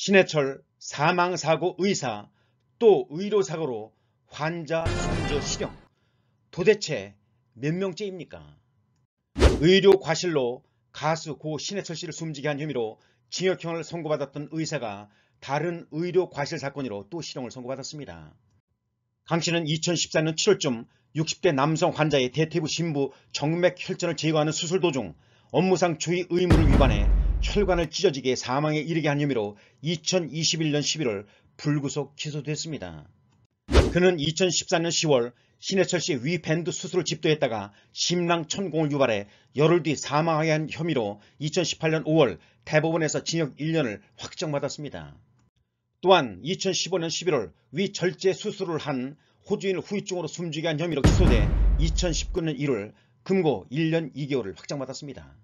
신해철 사망사고 의사 또 의료사고로 환자 숨저 실형 도대체 몇 명째입니까? 의료 과실로 가수 고 신해철 씨를 숨지게 한 혐의로 징역형을 선고받았던 의사가 다른 의료 과실 사건으로 또 실형을 선고받았습니다. 강 씨는 2014년 7월쯤 60대 남성 환자의 대퇴부 신부 정맥 혈전을 제거하는 수술 도중 업무상 주의 의무를 위반해 혈관을 찢어지게 사망에 이르게 한 혐의로 2021년 11월 불구속 기소됐습니다. 그는 2014년 10월 신해철 씨 위밴드 수술을 집도했다가 심낭 천공을 유발해 열흘 뒤 사망하게 한 혐의로 2018년 5월 대법원에서 징역 1년을 확정받았습니다. 또한 2015년 11월 위절제 수술을 한 호주인 후유증으로 숨지게 한 혐의로 기소돼 2019년 1월 금고 1년 2개월을 확정받았습니다.